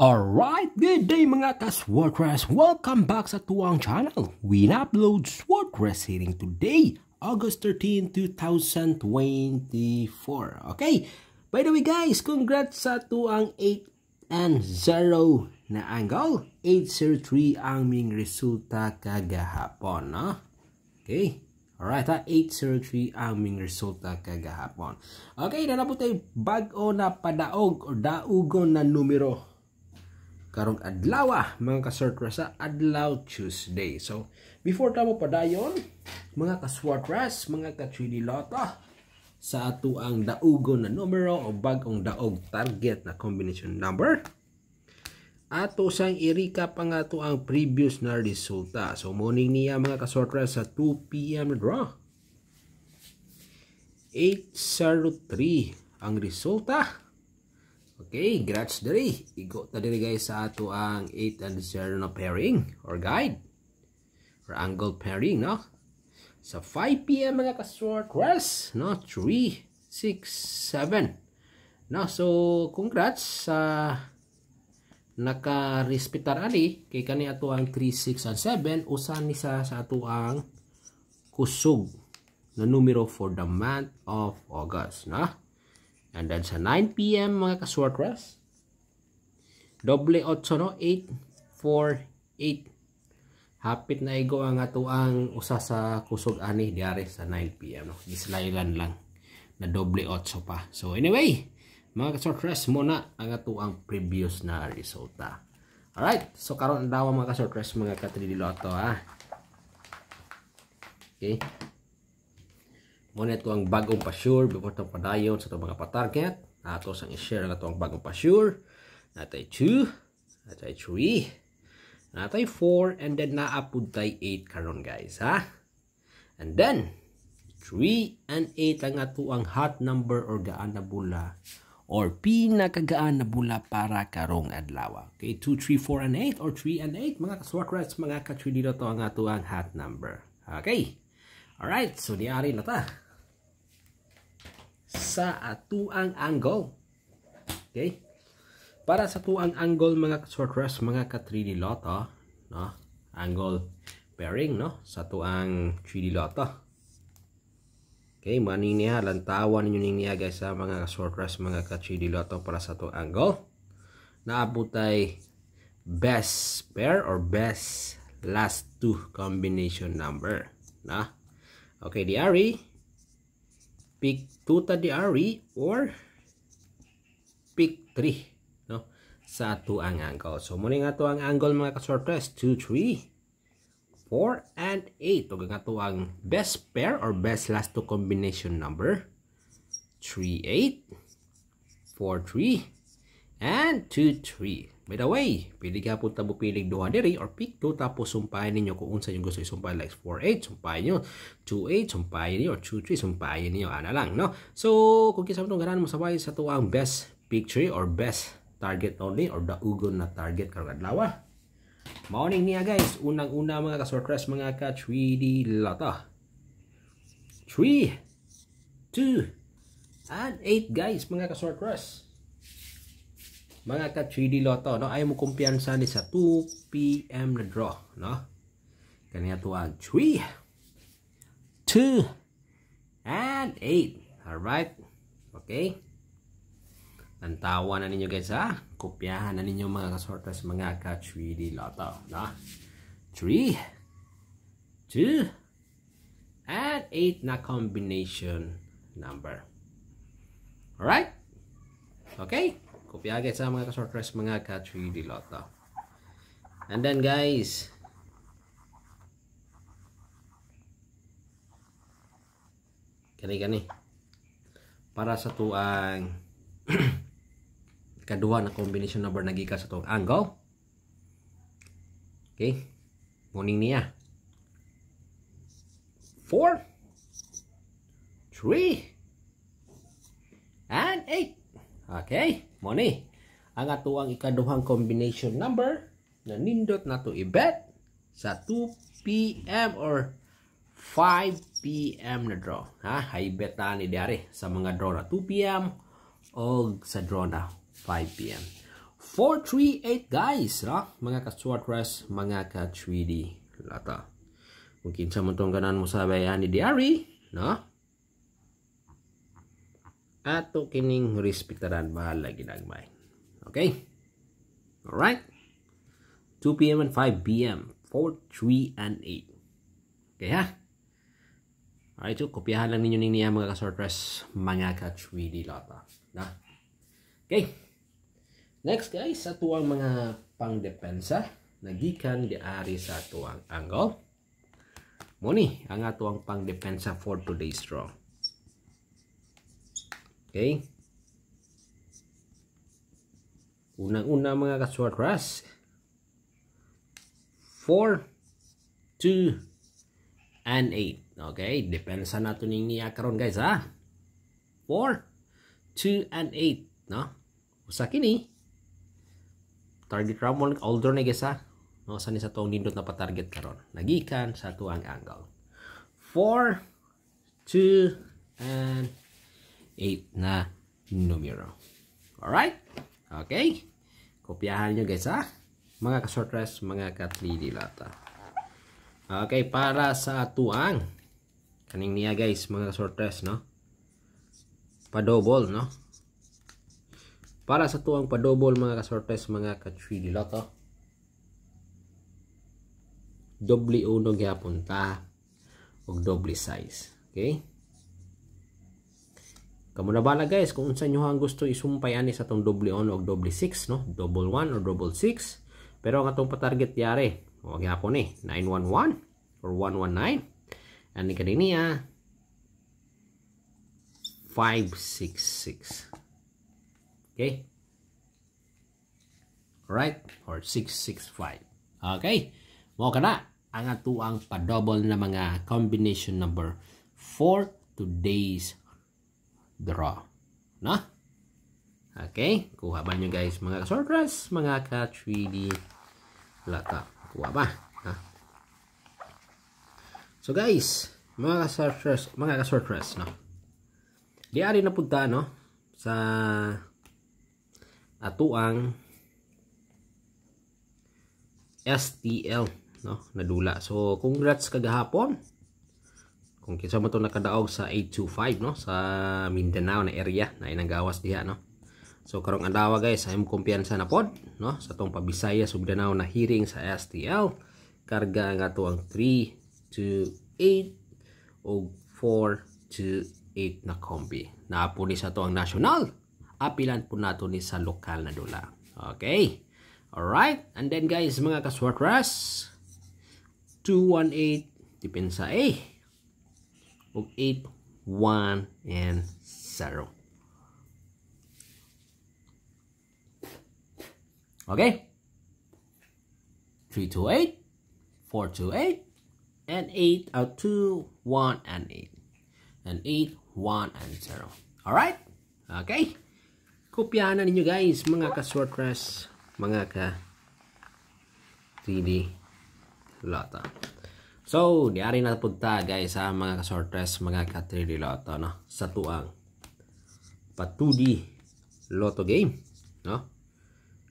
Alright, good day mga ka-Swordcrest! Welcome back sa tuwang channel! We upload Swordcrest hearing today, August 13, 2024. Okay, by the way guys, congrats sa tuwang 8 and 0 na angle. 803 ang ming resulta kagahapon. No? Okay, Alright ha, 803 ang ming resulta kagahapon. Okay, na po tayo bago na padaog o daugon na numero karong adlaw ah, mga kasortra ah. sa adlaw Tuesday. So before ta mo padayon mga kaswartras, mga katrililota ah. sa ato ang daugo na numero o bagong daog target na combination number. Ato sang irika pa nga to ang previous na resulta. So morning niya mga kasortras sa 2 p.m. draw. 803 ang resulta. Okay, grats diri. Igo ta diri guys sa ato ang 8 and 0 na pairing or guide or angled pairing, no? Sa 5 p.m. mga ka-short rest, no? 3, 6, 7. No, so congrats sa naka-respetar ali kay kani ato ang 3, 6 and 7 usan ni sa sa ato ang kusog na numero for the month of August, no? Andan sa 9pm mga kaswatras. Doble 8 no? 8, Hapit na igo ang ato ang usa sa kusog ani diare sa 9pm. No? Gislailan lang na doble 8 pa. So anyway, mga kaswatras muna ang ato ang previous na resulta. Alright, so karon daw mga kaswatras mga katrililo ato ha. Okay. Monet ko ang bagong pasure before itong padayon sa itong mga pa-target. Ato sang i-share na itong bagong pasure. Natay 2, natay 3, natay 4, and then naapod tay 8 karon guys ha. And then, 3 and 8 lang ato ang hot number or gaan na bula or pinakagaan na bula para karong adlaw. Okay, 2, 3, 4, and 8 or 3 and 8. Mga kaswakrats, mga ka-3 katrilino to ang ato ang hot number. Okay. Alright, so diari na ta. Sa atuang angle. Okay? Para sa tuang angle mga sortress, mga ka 3D Lotto, no? Angle pairing, no? Sa tuang 3D Lotto. Okay, niya, lantawan ninyo ning niya guys sa mga sortress, mga ka 3D Lotto para sa tuang angle. Naabot best pair or best last two combination number, na? No? Okay, diary. Pictuta diary or pick 3. No? Sa ato ang angle. So, muna nga ato ang angle mga kasortes. 2, 3, 4, and 8. Huwag nga ato ang best pair or best last two combination number. 3, 8, 4, 3, and 2, 3. By the way, pwede ka punta mo piling duha diri or pick 2 tapos sumpayan ninyo kung unsa yung gusto isumpayan like 48 8 sumpayan nyo 28 8 sumpayan niyo or 23 3 sumpayan niyo ana lang no. So kung kinsa man ganan mo sabay sa tuwang best picture or best target only or daugon na target karong adlaw. Ah. Morning niya guys, unang-una mga ka-surprise mga ka 3D lata. 3 2 and 8 guys mga ka-surprise mga ka 3D Lotto no ay mo kumpiyansa ni sa 2 PM na draw no kaniya tuwag 3 2 and 8 alright okay Nantawa na ninyo guys ha. Kopyahan na ninyo mga kasortas mga ka 3D Lotto. No? 3, 2, At 8 na combination number. Alright? Okay? Kopya agad sa mga kasortres mga ka di Lotto. And then guys, kani kani para sa tuang kaduha na combination number nagika sa tuang angle okay morning niya 4 3 and 8 okay mo ni ang ato ang ikaduhang combination number na nindot nato i-bet sa 2 PM or 5 PM na draw. Ha? High bet na ni Dari sa mga draw na 2 PM o sa draw na 5 PM. 438 guys, no? mga ka-short rest, mga ka-3D lata. Mungkin sa mong kanan mo sa bayani diary, no? ato kining respetaran bahala ginagmay. Okay? All right. 2 p.m. and 5 p.m. 4, 3, and 8. Okay ha? Alright, so kopyahan lang ninyo niya mga kasortres, mga ka-3D lata. Na? Okay. Next guys, sa tuwang mga pangdepensa, nagikan di ari sa tuwang angle. Muni, ang atuang pangdepensa for today's draw. Okay? Unang-una mga kaswatras. 4, 2, and 8. Okay? Depensa na ito niya karon guys ha. 4, 2, and 8. No? Usa kini. Target round older na guys ha. No, sa ni sa tong nindot na pa-target karon. Nagikan sa tuang angle. 4, 2, and 8 na numero. Alright? Okay? Kopyahan nyo guys ha. Mga kasortres, mga katlidilata. Okay, para sa tuang. Kaning niya guys, mga kasortres, no? Padobol, no? Para sa tuang padobol, mga kasortres, mga katlidilata. Doble uno gyapon ta. O doble size. Okay? Kamo na bala guys kung unsa nyo ang gusto isumpay ani sa tong double on og double 6 no, double 1 or double 6. Pero ang atong pa-target yare, og ako ni 911 or 119. Ani kadini ah 566. Okay? Right? Or 665. Okay? Mo ka na ang atuang pa-double na mga combination number for today's draw. Na? Okay, kuha ba nyo guys mga ka mga ka-3D lata. Kuha ba? Ha? So guys, mga ka-sortress, mga ka-sortress, no? Di ari na punta, no? Sa atuang STL, no? Nadula. So, congrats kagahapon kung kinsa man to nakadaog sa 825 no sa Mindanao na area na inanggawas diha no so karong andawa guys ay kumpiyansa na pod no sa tong pabisaya Mindanao na hearing sa STL karga nga to ang 328 o 428 na kombi naapo ni sa to ang national apilan po nato ni sa lokal na dula okay alright and then guys mga kaswartras 218 depensa eh 8, 1 and 0. Okay? 3 2, 8, 4 2, 8, and 8 are 2, 1 and 8. And 8, 1 and 0. Alright? Okay? Kopyahan na ninyo guys, mga ka mga ka 3D lata. So, di ari na punta guys sa mga kasortres, mga ka katri loto no? sa tuang patudi loto game. No?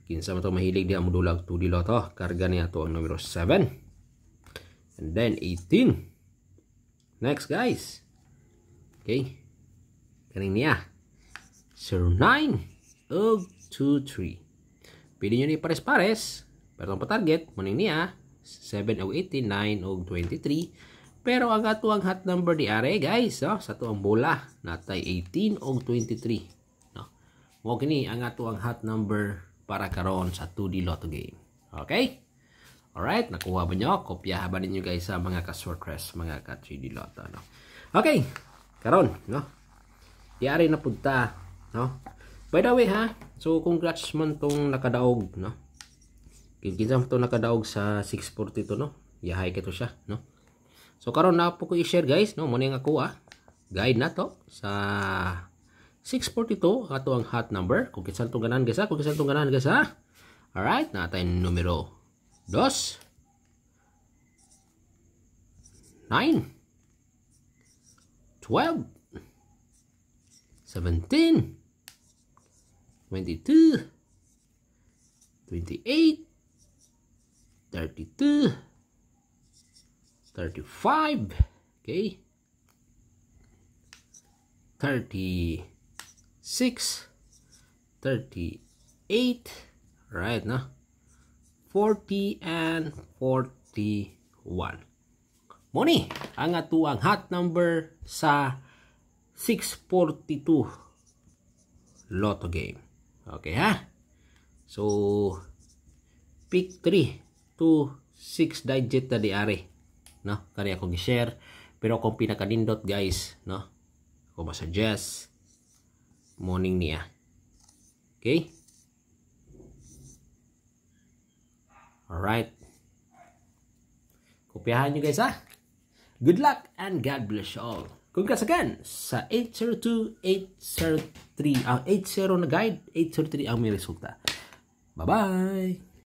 Kinsa man mahilig di amo dulag 2D loto, karga niya to ang numero 7. And then 18. Next guys. Okay. Kaning niya. 09 og 23. Pili nyo ni pares-pares. Pero pa target, muning niya 7 o 18, 9 o 23. Pero ang ato ang hot number di are guys, no? Oh, sa tuang bola natay 18 o 23. No. Mo kini ang ato ang hot number para karon sa 2D Lotto game. Okay? Alright, nakuha ba nyo? Kopyahan ba ninyo guys sa mga ka-sortress, mga ka-3D Lotto. No? Okay, karon no? Yari na punta, no? By the way ha, so congrats man tong nakadaog, no? Kinsa to nakadaog sa 642 no. Yahay kito siya no. So karon na po ko i-share guys no mo ning ako ah. Guide na to sa 642 ato ang hot number. Kung kinsa tong ganan guys ah, kung kinsa tong ganan guys ah. All right, natay numero 2 9 12 17 22 28 32, 35, okay, 36, 38, right na, 40 and 41. Money, ang ato ang hot number sa 642 lotto game. Okay ha? So, pick 3 to 6 digit na diari no kani ako gi-share pero kung pinakadindot guys no ko ma-suggest morning niya okay alright kopyahan nyo guys ah. good luck and God bless you all congrats again sa 802 803 ang 80 na guide 803 ang may resulta bye bye